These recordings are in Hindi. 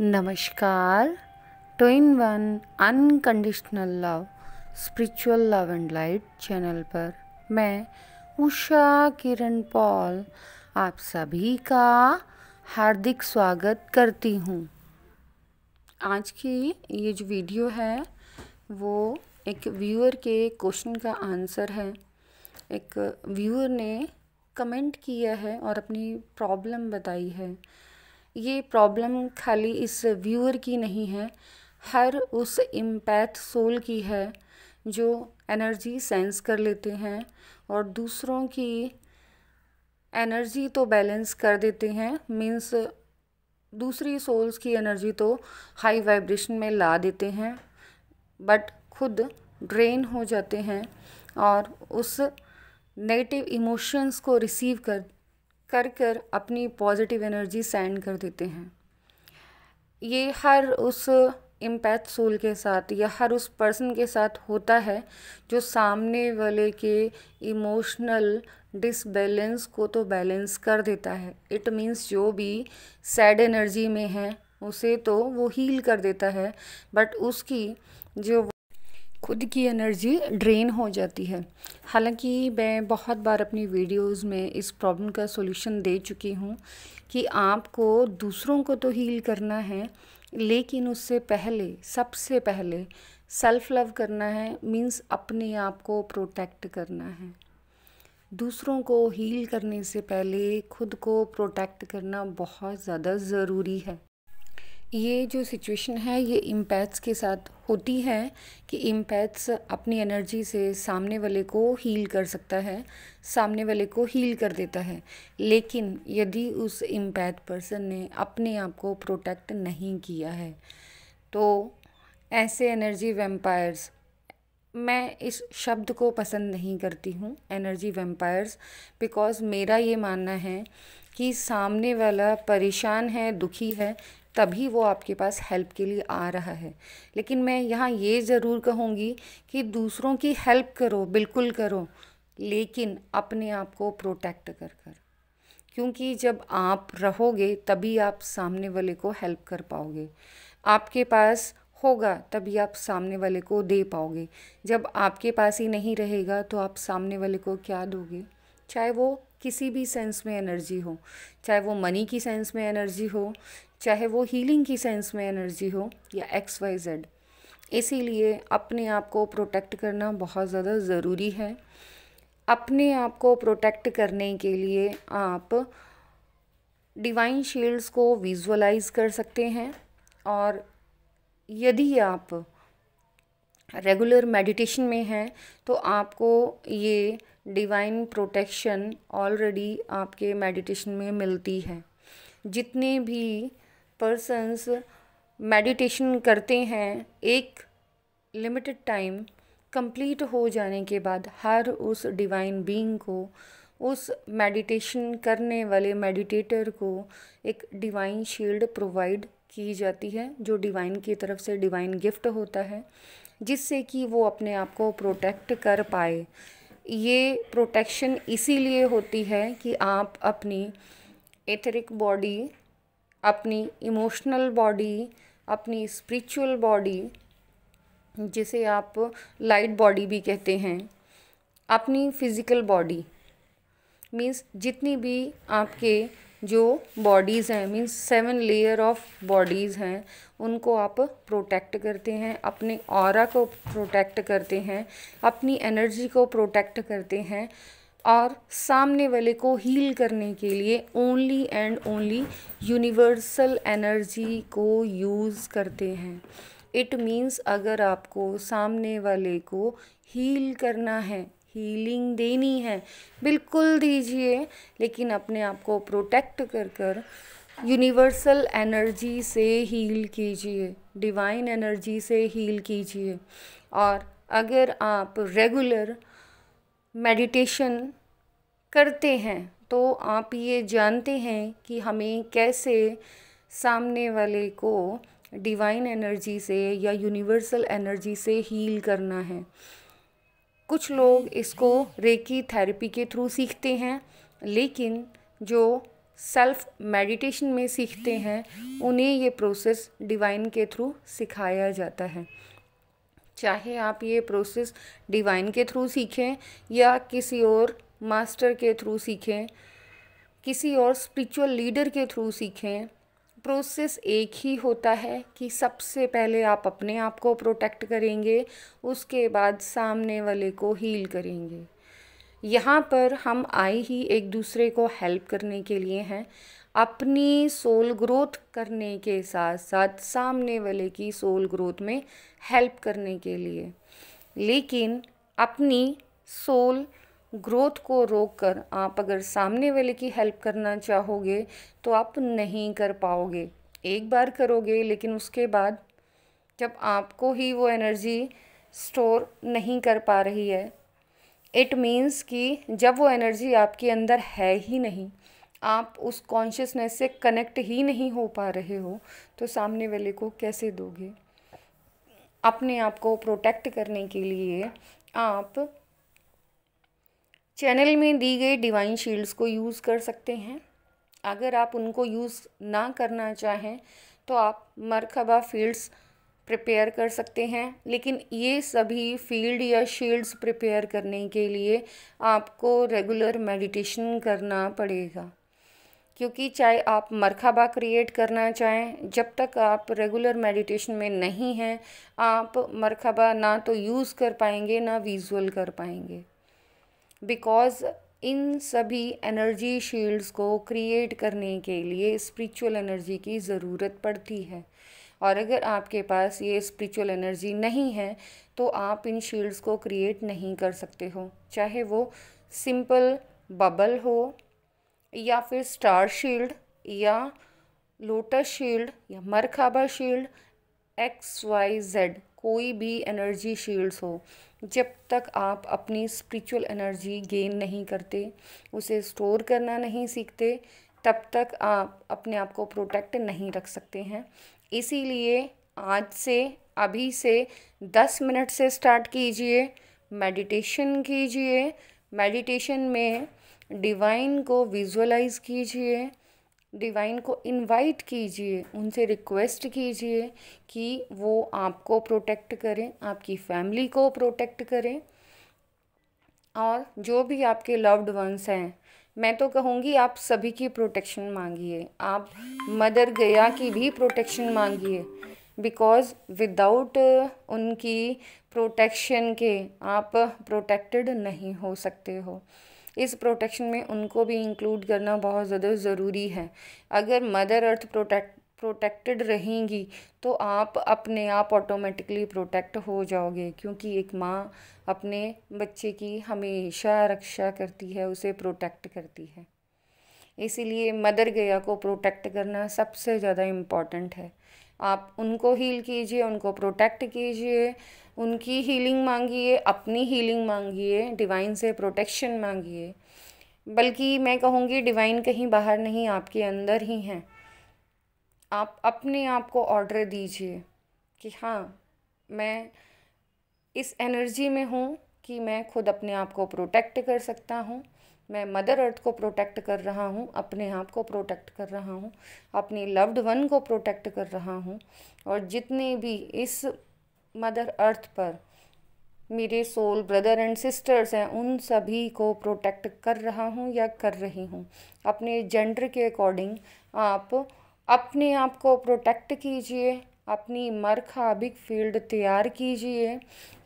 नमस्कार two in one unconditional love spiritual love and light channel पर मैं उषा किरण पॉल आप सभी का हार्दिक स्वागत करती हूँ आज की ये जो वीडियो है वो एक व्यूअर के क्वेश्चन का आंसर है एक व्यूअर ने कमेंट किया है और अपनी प्रॉब्लम बताई है ये प्रॉब्लम खाली इस व्यूअर की नहीं है हर उस इम्पैथ सोल की है जो एनर्जी सेंस कर लेते हैं और दूसरों की एनर्जी तो बैलेंस कर देते हैं मीन्स दूसरी सोल्स की एनर्जी तो हाई वाइब्रेशन में ला देते हैं बट खुद ड्रेन हो जाते हैं और उस नेगेटिव इमोशंस को रिसीव कर कर कर अपनी पॉजिटिव एनर्जी सेंड कर देते हैं ये हर उस इम्पैक्ट सोल के साथ या हर उस पर्सन के साथ होता है जो सामने वाले के इमोशनल डिसबैलेंस को तो बैलेंस कर देता है इट मीन्स जो भी सैड एनर्जी में है उसे तो वो हील कर देता है बट उसकी जो खुद की एनर्जी ड्रेन हो जाती है हालांकि मैं बहुत बार अपनी वीडियोस में इस प्रॉब्लम का सॉल्यूशन दे चुकी हूँ कि आपको दूसरों को तो हील करना है लेकिन उससे पहले सबसे पहले सेल्फ़ लव करना है मींस अपने आप को प्रोटेक्ट करना है दूसरों को हील करने से पहले खुद को प्रोटेक्ट करना बहुत ज़्यादा ज़रूरी है ये जो सिचुएशन है ये इम्पैक्ट्स के साथ होती है कि इम्पैथ्स अपनी एनर्जी से सामने वाले को हील कर सकता है सामने वाले को हील कर देता है लेकिन यदि उस इम्पैथ पर्सन ने अपने आप को प्रोटेक्ट नहीं किया है तो ऐसे एनर्जी वेम्पायर्स मैं इस शब्द को पसंद नहीं करती हूँ एनर्जी वेम्पायर्स बिकॉज़ मेरा ये मानना है कि सामने वाला परेशान है दुखी है तभी वो आपके पास हेल्प के लिए आ रहा है लेकिन मैं यहाँ ये ज़रूर कहूँगी कि दूसरों की हेल्प करो बिल्कुल करो लेकिन अपने आप को प्रोटेक्ट कर कर क्योंकि जब आप रहोगे तभी आप सामने वाले को हेल्प कर पाओगे आपके पास होगा तभी आप सामने वाले को दे पाओगे जब आपके पास ही नहीं रहेगा तो आप सामने वाले को क्या दोगे चाहे वो किसी भी सेंस में एनर्जी हो चाहे वो मनी की सेंस में एनर्जी हो चाहे वो हीलिंग की सेंस में एनर्जी हो या एक्स वाई जेड इसीलिए अपने आप को प्रोटेक्ट करना बहुत ज़्यादा ज़रूरी है अपने आप को प्रोटेक्ट करने के लिए आप डिवाइन शील्ड्स को विजुअलाइज कर सकते हैं और यदि आप रेगुलर मेडिटेशन में हैं तो आपको ये डिवाइन प्रोटेक्शन ऑलरेडी आपके मेडिटेशन में मिलती है जितने भी पर्सनस मेडिटेशन करते हैं एक लिमिटेड टाइम कंप्लीट हो जाने के बाद हर उस डिवाइन बीइंग को उस मेडिटेशन करने वाले मेडिटेटर को एक डिवाइन शील्ड प्रोवाइड की जाती है जो डिवाइन की तरफ से डिवाइन गिफ्ट होता है जिससे कि वो अपने आप को प्रोटेक्ट कर पाए ये प्रोटेक्शन इसीलिए होती है कि आप अपनी एथरिक बॉडी अपनी इमोशनल बॉडी अपनी स्पिरिचुअल बॉडी जिसे आप लाइट बॉडी भी कहते हैं अपनी फिज़िकल बॉडी मीन्स जितनी भी आपके जो बॉडीज़ हैं means seven layer of bodies हैं उनको आप प्रोटेक्ट करते हैं अपने और को प्रोटेक्ट करते हैं अपनी एनर्जी को प्रोटेक्ट करते हैं और सामने वाले को हील करने के लिए only and only universal energy को यूज़ करते हैं इट मीन्स अगर आपको सामने वाले को हील करना है हीलिंग देनी है बिल्कुल दीजिए लेकिन अपने आप को प्रोटेक्ट कर कर यूनिवर्सल एनर्जी से हील कीजिए डिवाइन एनर्जी से हील कीजिए और अगर आप रेगुलर मेडिटेशन करते हैं तो आप ये जानते हैं कि हमें कैसे सामने वाले को डिवाइन एनर्जी से या यूनिवर्सल एनर्जी से हील करना है कुछ लोग इसको रेकी थेरेपी के थ्रू सीखते हैं लेकिन जो सेल्फ मेडिटेशन में सीखते हैं उन्हें ये प्रोसेस डिवाइन के थ्रू सिखाया जाता है चाहे आप ये प्रोसेस डिवाइन के थ्रू सीखें या किसी और मास्टर के थ्रू सीखें किसी और स्पिरिचुअल लीडर के थ्रू सीखें प्रोसेस एक ही होता है कि सबसे पहले आप अपने आप को प्रोटेक्ट करेंगे उसके बाद सामने वाले को हील करेंगे यहाँ पर हम आए ही एक दूसरे को हेल्प करने के लिए हैं अपनी सोल ग्रोथ करने के साथ साथ सामने वाले की सोल ग्रोथ में हेल्प करने के लिए लेकिन अपनी सोल ग्रोथ को रोक कर आप अगर सामने वाले की हेल्प करना चाहोगे तो आप नहीं कर पाओगे एक बार करोगे लेकिन उसके बाद जब आपको ही वो एनर्जी स्टोर नहीं कर पा रही है इट मीन्स कि जब वो एनर्जी आपके अंदर है ही नहीं आप उस कॉन्शियसनेस से कनेक्ट ही नहीं हो पा रहे हो तो सामने वाले को कैसे दोगे अपने आप को प्रोटेक्ट करने के लिए आप चैनल में दी गई डिवाइन शील्ड्स को यूज़ कर सकते हैं अगर आप उनको यूज़ ना करना चाहें तो आप मरखबा फील्ड्स प्रिपेयर कर सकते हैं लेकिन ये सभी फील्ड या शील्ड्स प्रिपेयर करने के लिए आपको रेगुलर मेडिटेशन करना पड़ेगा क्योंकि चाहे आप मरखबा क्रिएट करना चाहें जब तक आप रेगुलर मेडिटेशन में नहीं हैं आप मरखबा ना तो यूज़ कर पाएंगे ना विजुअल कर पाएंगे बिकॉज़ इन सभी एनर्जी शील्ड्स को क्रिएट करने के लिए स्पिरिचुअल एनर्जी की ज़रूरत पड़ती है और अगर आपके पास ये स्पिरिचुअल एनर्जी नहीं है तो आप इन शील्ड्स को क्रिएट नहीं कर सकते हो चाहे वो सिंपल बबल हो या फिर स्टार शील्ड या लोटस शील्ड या Merkaba shield X Y Z कोई भी एनर्जी शील्ड्स हो जब तक आप अपनी स्पिरिचुअल एनर्जी गेन नहीं करते उसे स्टोर करना नहीं सीखते तब तक आप अपने आप को प्रोटेक्ट नहीं रख सकते हैं इसीलिए आज से अभी से दस मिनट से स्टार्ट कीजिए मेडिटेशन कीजिए मेडिटेशन में डिवाइन को विजुअलाइज कीजिए डिवाइन को इनवाइट कीजिए उनसे रिक्वेस्ट कीजिए कि वो आपको प्रोटेक्ट करें आपकी फैमिली को प्रोटेक्ट करें और जो भी आपके लव्ड वंस हैं मैं तो कहूँगी आप सभी की प्रोटेक्शन मांगिए आप मदर गया की भी प्रोटेक्शन मांगिए बिकॉज़ विदाउट उनकी प्रोटेक्शन के आप प्रोटेक्टेड नहीं हो सकते हो इस प्रोटेक्शन में उनको भी इंक्लूड करना बहुत ज़्यादा ज़रूरी है अगर मदर अर्थ प्रोटेक्ट प्रोटेक्टेड रहेंगी तो आप अपने आप ऑटोमेटिकली प्रोटेक्ट हो जाओगे क्योंकि एक माँ अपने बच्चे की हमेशा रक्षा करती है उसे प्रोटेक्ट करती है इसीलिए मदर गया को प्रोटेक्ट करना सबसे ज़्यादा इम्पॉर्टेंट है आप उनको हील कीजिए उनको प्रोटेक्ट कीजिए उनकी हीलिंग मांगिए अपनी हीलिंग मांगिए डिवाइन से प्रोटेक्शन मांगिए बल्कि मैं कहूँगी डिवाइन कहीं बाहर नहीं आपके अंदर ही हैं आप अपने आप को ऑर्डर दीजिए कि हाँ मैं इस एनर्जी में हूँ कि मैं खुद अपने आप को प्रोटेक्ट कर सकता हूँ मैं मदर अर्थ को प्रोटेक्ट कर रहा हूँ अपने आप को प्रोटेक्ट कर रहा हूँ अपनी लव्ड वन को प्रोटेक्ट कर रहा हूँ और जितने भी इस मदर अर्थ पर मेरे सोल ब्रदर एंड सिस्टर्स हैं उन सभी को प्रोटेक्ट कर रहा हूँ या कर रही हूँ अपने जेंडर के अकॉर्डिंग आप अपने आप को प्रोटेक्ट कीजिए अपनी मरखाबिक फील्ड तैयार कीजिए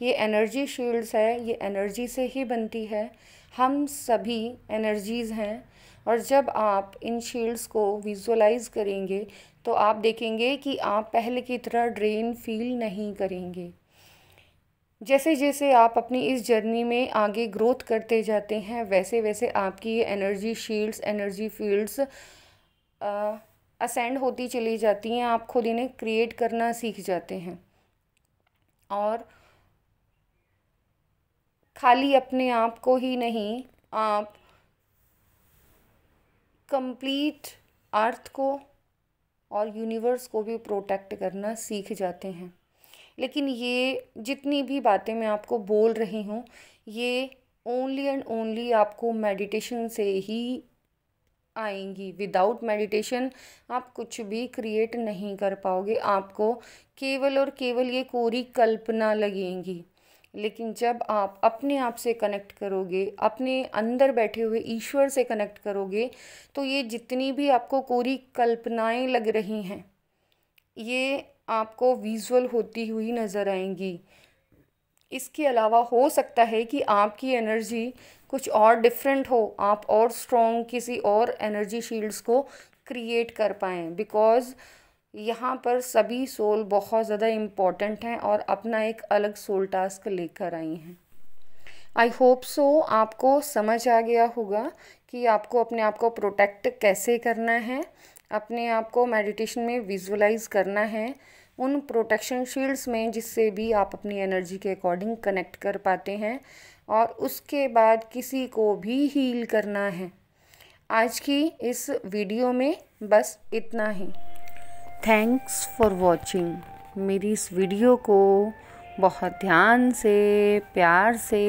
ये एनर्जी शील्ड्स है ये एनर्जी से ही बनती है हम सभी एनर्जीज़ हैं और जब आप इन शील्ड्स को विजुअलाइज करेंगे तो आप देखेंगे कि आप पहले की तरह ड्रेन फील नहीं करेंगे जैसे जैसे आप अपनी इस जर्नी में आगे ग्रोथ करते जाते हैं वैसे वैसे आपकी ये energy shields energy fields ascend होती चली जाती हैं आप खुद इन्हें क्रिएट करना सीख जाते हैं और खाली अपने आप को ही नहीं आप कंप्लीट अर्थ को और यूनिवर्स को भी प्रोटेक्ट करना सीख जाते हैं लेकिन ये जितनी भी बातें मैं आपको बोल रही हूँ ये ओनली एंड ओनली आपको मेडिटेशन से ही आएंगी विदाउट मेडिटेशन आप कुछ भी क्रिएट नहीं कर पाओगे आपको केवल और केवल ये कोरी कल्पना लगेंगी लेकिन जब आप अपने आप से कनेक्ट करोगे अपने अंदर बैठे हुए ईश्वर से कनेक्ट करोगे तो ये जितनी भी आपको कोरी कल्पनाएं लग रही हैं ये आपको विजुअल होती हुई नज़र आएंगी इसके अलावा हो सकता है कि आपकी एनर्जी कुछ और डिफरेंट हो आप और स्ट्रॉन्ग किसी और एनर्जी शील्ड्स को क्रिएट कर पाएँ बिकॉज़ यहाँ पर सभी सोल बहुत ज़्यादा इम्पॉर्टेंट हैं और अपना एक अलग सोल टास्क लेकर आई हैं आई होप सो आपको समझ आ गया होगा कि आपको अपने आप को प्रोटेक्ट कैसे करना है अपने आप को मेडिटेशन में विजुलाइज करना है उन प्रोटेक्शन शील्ड्स में जिससे भी आप अपनी एनर्जी के अकॉर्डिंग कनेक्ट कर पाते हैं और उसके बाद किसी को भी हील करना है आज की इस वीडियो में बस इतना ही थैंक्स फॉर वॉचिंग मेरी इस वीडियो को बहुत ध्यान से प्यार से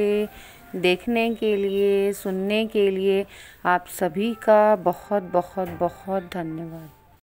देखने के लिए सुनने के लिए आप सभी का बहुत बहुत बहुत धन्यवाद